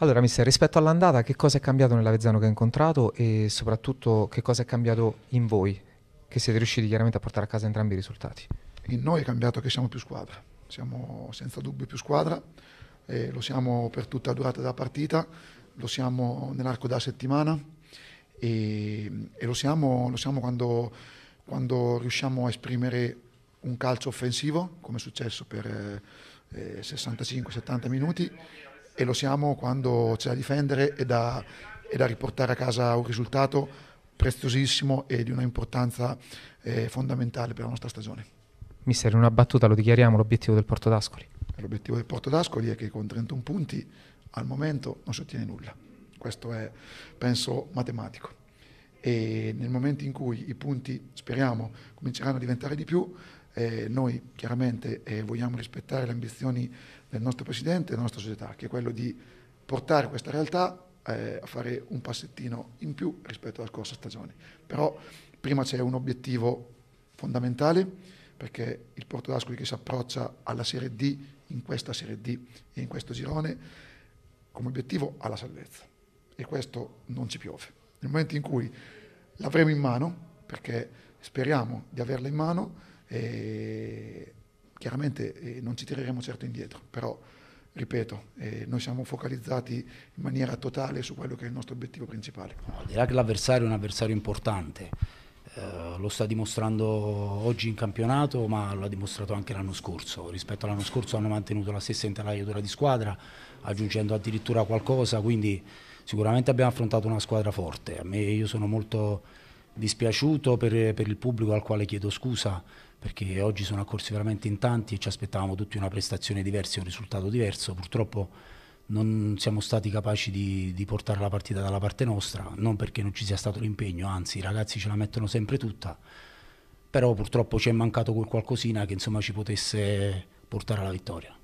Allora, mister, rispetto all'andata, che cosa è cambiato nell'Avezzano che ha incontrato e soprattutto che cosa è cambiato in voi, che siete riusciti chiaramente a portare a casa entrambi i risultati? In noi è cambiato che siamo più squadra, siamo senza dubbio più squadra, eh, lo siamo per tutta la durata della partita, lo siamo nell'arco della settimana e, e lo, siamo, lo siamo quando, quando riusciamo a esprimere un calcio offensivo, come è successo per eh, 65-70 minuti, e lo siamo quando c'è da difendere e da, e da riportare a casa un risultato preziosissimo e di una importanza eh, fondamentale per la nostra stagione. Mister, in una battuta lo dichiariamo l'obiettivo del Porto d'Ascoli. L'obiettivo del Porto d'Ascoli è che con 31 punti al momento non si ottiene nulla. Questo è, penso, matematico. E nel momento in cui i punti, speriamo, cominceranno a diventare di più, eh, noi chiaramente eh, vogliamo rispettare le ambizioni del nostro Presidente e della nostra società, che è quello di portare questa realtà eh, a fare un passettino in più rispetto alla scorsa stagione. Però prima c'è un obiettivo fondamentale, perché il Porto d'Ascoli che si approccia alla Serie D, in questa Serie D e in questo girone, come obiettivo ha la salvezza. E questo non ci piove. Nel momento in cui l'avremo in mano, perché speriamo di averla in mano, e chiaramente non ci tireremo certo indietro, però ripeto, eh, noi siamo focalizzati in maniera totale su quello che è il nostro obiettivo principale. No, dirà che l'avversario è un avversario importante, eh, lo sta dimostrando oggi in campionato, ma lo ha dimostrato anche l'anno scorso. Rispetto all'anno scorso hanno mantenuto la stessa intelaiatura di squadra, aggiungendo addirittura qualcosa, quindi sicuramente abbiamo affrontato una squadra forte. A me io sono molto dispiaciuto per, per, il pubblico al quale chiedo scusa perché oggi sono accorsi veramente in tanti e ci aspettavamo tutti una prestazione diversa e un risultato diverso. Purtroppo non siamo stati capaci di, di, portare la partita dalla parte nostra, non perché non ci sia stato l'impegno, anzi i ragazzi ce la mettono sempre tutta, però purtroppo ci è mancato quel qualcosina che insomma ci potesse portare alla vittoria.